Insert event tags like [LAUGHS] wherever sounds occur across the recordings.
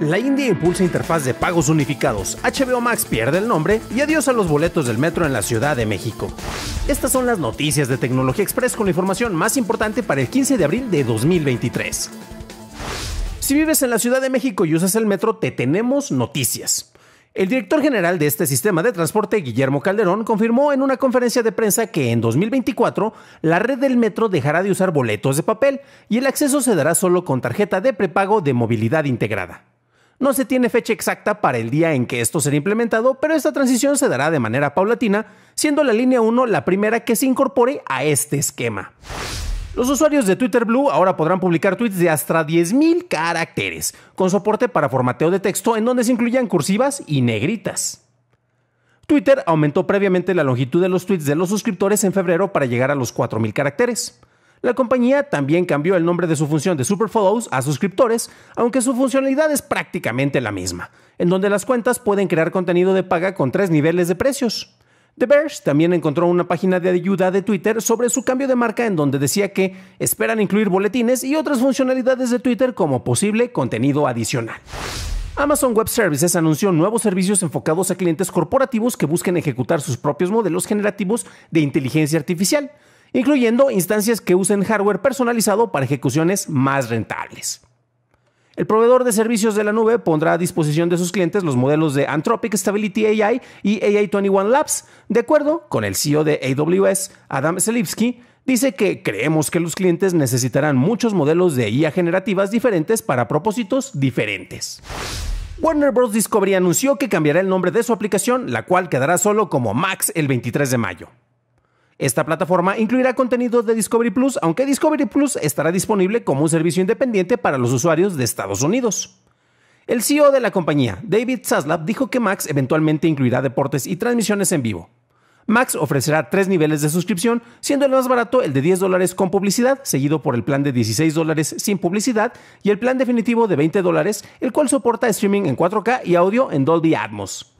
La India impulsa interfaz de pagos unificados, HBO Max pierde el nombre y adiós a los boletos del metro en la Ciudad de México. Estas son las noticias de Tecnología Express con la información más importante para el 15 de abril de 2023. Si vives en la Ciudad de México y usas el metro, te tenemos noticias. El director general de este sistema de transporte, Guillermo Calderón, confirmó en una conferencia de prensa que en 2024 la red del metro dejará de usar boletos de papel y el acceso se dará solo con tarjeta de prepago de movilidad integrada. No se tiene fecha exacta para el día en que esto será implementado, pero esta transición se dará de manera paulatina, siendo la línea 1 la primera que se incorpore a este esquema. Los usuarios de Twitter Blue ahora podrán publicar tweets de hasta 10.000 caracteres, con soporte para formateo de texto en donde se incluyan cursivas y negritas. Twitter aumentó previamente la longitud de los tweets de los suscriptores en febrero para llegar a los 4.000 caracteres. La compañía también cambió el nombre de su función de Super Follows a suscriptores, aunque su funcionalidad es prácticamente la misma, en donde las cuentas pueden crear contenido de paga con tres niveles de precios. The Bears también encontró una página de ayuda de Twitter sobre su cambio de marca en donde decía que esperan incluir boletines y otras funcionalidades de Twitter como posible contenido adicional. Amazon Web Services anunció nuevos servicios enfocados a clientes corporativos que busquen ejecutar sus propios modelos generativos de inteligencia artificial, incluyendo instancias que usen hardware personalizado para ejecuciones más rentables. El proveedor de servicios de la nube pondrá a disposición de sus clientes los modelos de Anthropic Stability AI y AI21 Labs. De acuerdo con el CEO de AWS, Adam Selipsky, dice que creemos que los clientes necesitarán muchos modelos de IA generativas diferentes para propósitos diferentes. Warner Bros. Discovery anunció que cambiará el nombre de su aplicación, la cual quedará solo como Max el 23 de mayo. Esta plataforma incluirá contenido de Discovery Plus, aunque Discovery Plus estará disponible como un servicio independiente para los usuarios de Estados Unidos. El CEO de la compañía, David Zaslav, dijo que Max eventualmente incluirá deportes y transmisiones en vivo. Max ofrecerá tres niveles de suscripción, siendo el más barato el de 10 dólares con publicidad, seguido por el plan de 16 dólares sin publicidad y el plan definitivo de 20 el cual soporta streaming en 4K y audio en Dolby Atmos.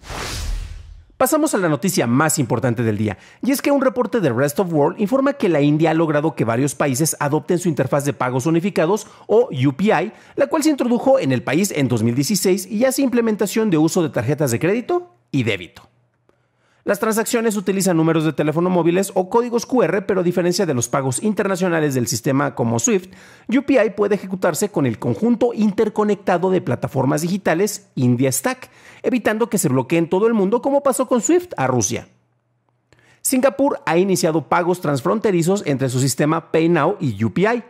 Pasamos a la noticia más importante del día, y es que un reporte de Rest of World informa que la India ha logrado que varios países adopten su interfaz de pagos unificados o UPI, la cual se introdujo en el país en 2016 y hace implementación de uso de tarjetas de crédito y débito. Las transacciones utilizan números de teléfono móviles o códigos QR, pero a diferencia de los pagos internacionales del sistema como SWIFT, UPI puede ejecutarse con el conjunto interconectado de plataformas digitales India Stack, evitando que se bloqueen todo el mundo como pasó con SWIFT a Rusia. Singapur ha iniciado pagos transfronterizos entre su sistema PayNow y UPI.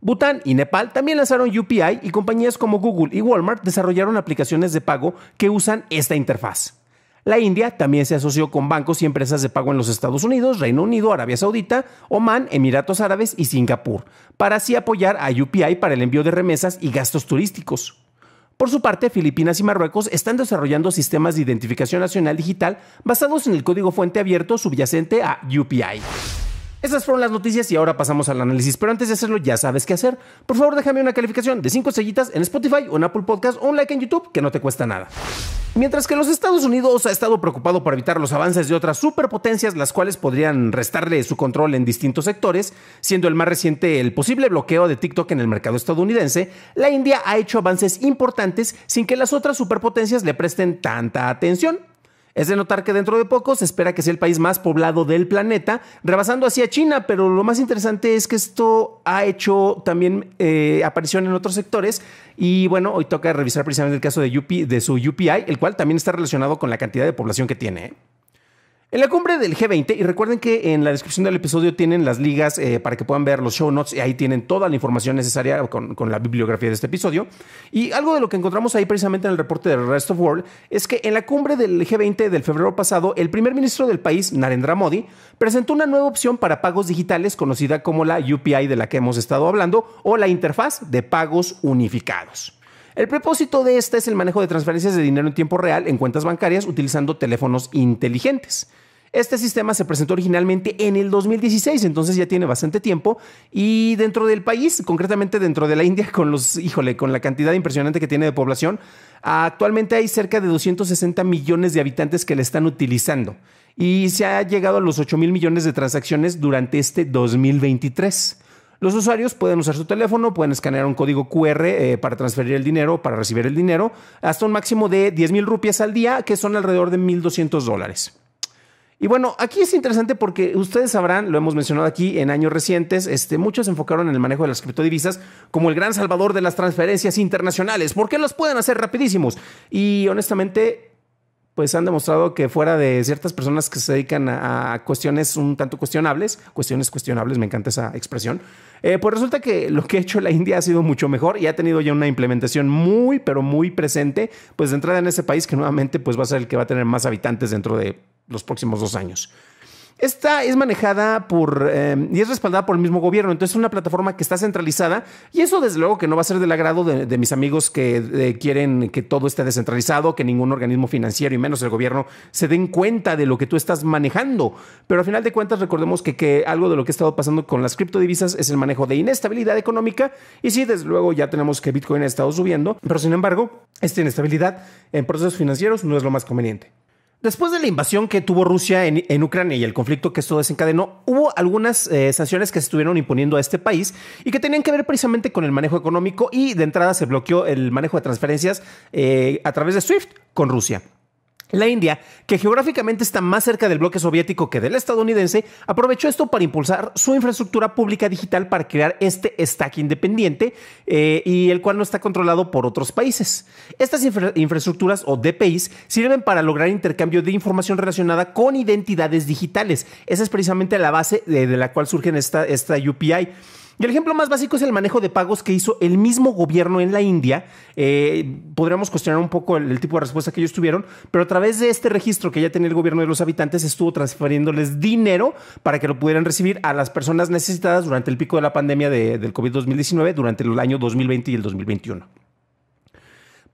Bután y Nepal también lanzaron UPI y compañías como Google y Walmart desarrollaron aplicaciones de pago que usan esta interfaz. La India también se asoció con bancos y empresas de pago en los Estados Unidos, Reino Unido, Arabia Saudita, Oman, Emiratos Árabes y Singapur, para así apoyar a UPI para el envío de remesas y gastos turísticos. Por su parte, Filipinas y Marruecos están desarrollando sistemas de identificación nacional digital basados en el código fuente abierto subyacente a UPI. Esas fueron las noticias y ahora pasamos al análisis. Pero antes de hacerlo, ya sabes qué hacer. Por favor, déjame una calificación de 5 estrellitas en Spotify o en Apple Podcast o un like en YouTube que no te cuesta nada. Mientras que los Estados Unidos ha estado preocupado por evitar los avances de otras superpotencias, las cuales podrían restarle su control en distintos sectores, siendo el más reciente el posible bloqueo de TikTok en el mercado estadounidense, la India ha hecho avances importantes sin que las otras superpotencias le presten tanta atención. Es de notar que dentro de poco se espera que sea el país más poblado del planeta, rebasando hacia China, pero lo más interesante es que esto ha hecho también eh, aparición en otros sectores, y bueno, hoy toca revisar precisamente el caso de, de su UPI, el cual también está relacionado con la cantidad de población que tiene. ¿eh? En la cumbre del G20, y recuerden que en la descripción del episodio tienen las ligas eh, para que puedan ver los show notes, y ahí tienen toda la información necesaria con, la bibliografía de este episodio. Y algo de lo que encontramos ahí precisamente en el reporte del Rest of World es que en la cumbre del G20 del febrero pasado, el primer ministro del país, Narendra Modi, presentó una nueva opción para pagos digitales conocida como la UPI de la que hemos estado hablando o la interfaz de pagos unificados. El propósito de esta es el manejo de transferencias de dinero en tiempo real en cuentas bancarias utilizando teléfonos inteligentes. Este sistema se presentó originalmente en el 2016, entonces ya tiene bastante tiempo. Y dentro del país, concretamente dentro de la India, [LAUGHS] con los, híjole, con la cantidad impresionante que tiene de población, actualmente hay cerca de 260 millones de habitantes que la están utilizando. Y se ha llegado a los 8 mil millones de transacciones durante este 2023. Los usuarios pueden usar su teléfono, pueden escanear un código QR eh, para transferir el dinero, para recibir el dinero, hasta un máximo de 10 mil rupias al día, que son alrededor de 1.200 dólares. Y bueno, aquí es interesante porque ustedes sabrán, lo hemos mencionado aquí en años recientes, este, muchos se enfocaron en el manejo de las criptodivisas como el gran salvador de las transferencias internacionales, porque las pueden hacer rapidísimos. Y honestamente, pues han demostrado que fuera de ciertas personas que se dedican a, cuestiones un tanto cuestionables, cuestiones cuestionables, me encanta esa expresión, eh, pues resulta que lo que ha hecho la India ha sido mucho mejor y ha tenido ya una implementación muy, pero muy presente, pues de entrada en ese país que nuevamente pues va a ser el que va a tener más habitantes dentro de los próximos dos años. Esta es manejada por em, y es respaldada por el mismo gobierno. Entonces es una plataforma que está centralizada y eso desde luego que no va a ser del agrado de, mis amigos que eh, quieren que todo esté descentralizado, que ningún organismo financiero y menos el gobierno se den cuenta de lo que tú estás manejando. Pero al final de cuentas recordemos que, que algo de lo que ha estado pasando con las criptodivisas es el manejo de inestabilidad económica y sí, desde luego ya tenemos que Bitcoin ha estado subiendo, pero sin embargo, esta inestabilidad en procesos financieros no es lo más conveniente. Después de la invasión que tuvo Rusia en, Ucrania y el conflicto que esto desencadenó, hubo algunas eh, sanciones que se estuvieron imponiendo a este país y que tenían que ver precisamente con el manejo económico y de entrada se bloqueó el manejo de transferencias eh, a través de SWIFT con Rusia. La India, que geográficamente está más cerca del bloque soviético que del estadounidense, aprovechó esto para impulsar su infraestructura pública digital para crear este stack independiente eh, y el cual no está controlado por otros países. Estas infraestructuras o DPIs sirven para lograr intercambio de información relacionada con identidades digitales. Esa es precisamente la base de, la cual surge esta, esta UPI. Y el ejemplo más básico es el manejo de pagos que hizo el mismo gobierno en la India. Eh, podríamos cuestionar un poco el, tipo de respuesta que ellos tuvieron, pero a través de este registro que ya tenía el gobierno de los habitantes, estuvo transfiriéndoles dinero para que lo pudieran recibir a las personas necesitadas durante el pico de la pandemia de, del COVID-2019, durante el año 2020 y el 2021.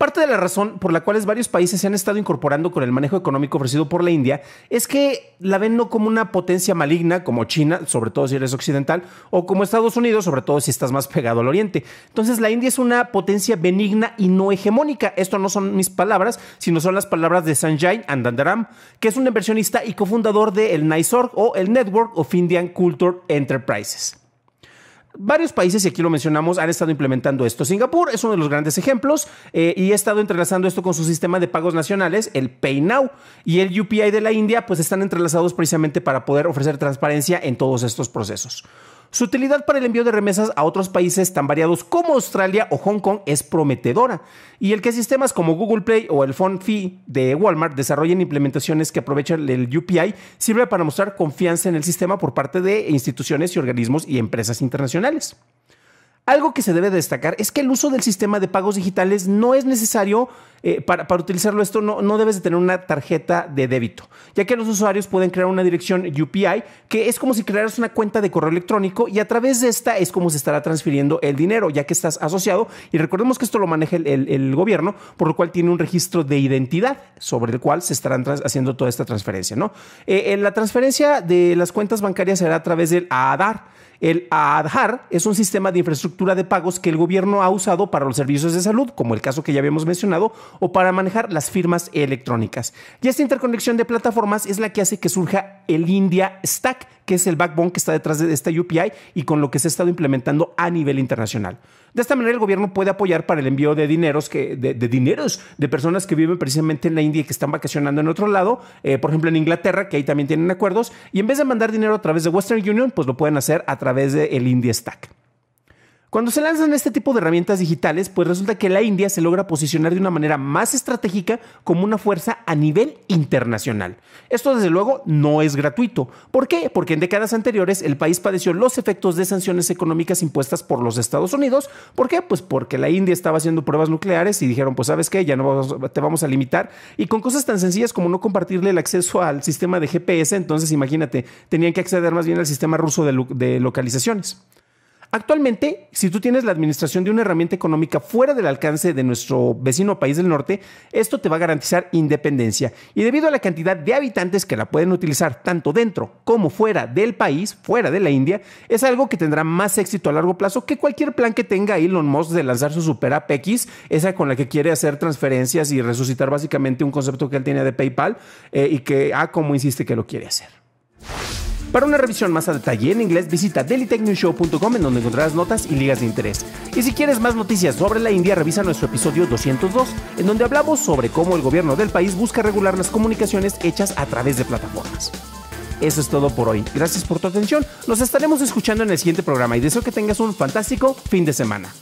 Parte de la razón por la cual varios países se han estado incorporando con el manejo económico ofrecido por la India es que la ven no como una potencia maligna como China, sobre todo si eres occidental, o como Estados Unidos, sobre todo si estás más pegado al oriente. Entonces la India es una potencia benigna y no hegemónica. Esto no son mis palabras, sino son las palabras de Sanjay Andandaram, que es un inversionista y cofundador de el o el Network of Indian Culture Enterprises. Varios países, y aquí lo mencionamos, han estado implementando esto. Singapur es uno de los grandes ejemplos eh, y ha estado entrelazando esto con su sistema de pagos nacionales, el PayNow y el UPI de la India, pues están entrelazados precisamente para poder ofrecer transparencia en todos estos procesos. Su utilidad para el envío de remesas a otros países tan variados como Australia o Hong Kong es prometedora, y el que sistemas como Google Play o el Phone Fee de Walmart desarrollen implementaciones que aprovechan el UPI sirve para mostrar confianza en el sistema por parte de instituciones y organismos y empresas internacionales. Algo que se debe destacar es que el uso del sistema de pagos digitales no es necesario eh, para, utilizarlo. Esto no, no, debes de tener una tarjeta de débito, ya que los usuarios pueden crear una dirección UPI, que es como si crearas una cuenta de correo electrónico y a través de esta es como se estará transfiriendo el dinero, ya que estás asociado. Y recordemos que esto lo maneja el, gobierno, por lo cual tiene un registro de identidad sobre el cual se estarán haciendo toda esta transferencia. ¿no? en eh, eh, la transferencia de las cuentas bancarias será a través del ADAR el Aadhar es un sistema de infraestructura de pagos que el gobierno ha usado para los servicios de salud, como el caso que ya habíamos mencionado, o para manejar las firmas electrónicas. Y esta interconexión de plataformas es la que hace que surja el India Stack, que es el backbone que está detrás de esta UPI y con lo que se ha estado implementando a nivel internacional. De esta manera el gobierno puede apoyar para el envío de dineros, que, de, dineros de personas que viven precisamente en la India y que están vacacionando en otro lado, eh, por ejemplo en Inglaterra, que ahí también tienen acuerdos, y en vez de mandar dinero a través de Western Union, pues lo pueden hacer a través del el India Stack. Cuando se lanzan este tipo de herramientas digitales, pues resulta que la India se logra posicionar de una manera más estratégica como una fuerza a nivel internacional. Esto desde luego no es gratuito. ¿Por qué? Porque en décadas anteriores el país padeció los efectos de sanciones económicas impuestas por los Estados Unidos. ¿Por qué? Pues porque la India estaba haciendo pruebas nucleares y dijeron, pues sabes qué, ya no te vamos a limitar. Y con cosas tan sencillas como no compartirle el acceso al sistema de GPS, entonces imagínate, tenían que acceder más bien al sistema ruso de localizaciones. Actualmente, si tú tienes la administración de una herramienta económica fuera del alcance de nuestro vecino país del norte, esto te va a garantizar independencia. Y debido a la cantidad de habitantes que la pueden utilizar tanto dentro como fuera del país, fuera de la India, es algo que tendrá más éxito a largo plazo que cualquier plan que tenga Elon Musk de lanzar su super app esa con la que quiere hacer transferencias y resucitar básicamente un concepto que él tiene de PayPal eh, y que, ah, como insiste que lo quiere hacer. Para una revisión más a detalle en inglés, visita dailytechnewshow.com en donde encontrarás notas y ligas de interés. Y si quieres más noticias sobre la India, revisa nuestro episodio 202, en donde hablamos sobre cómo el gobierno del país busca regular las comunicaciones hechas a través de plataformas. Eso es todo por hoy. Gracias por tu atención. Nos estaremos escuchando en el siguiente programa y deseo que tengas un fantástico fin de semana.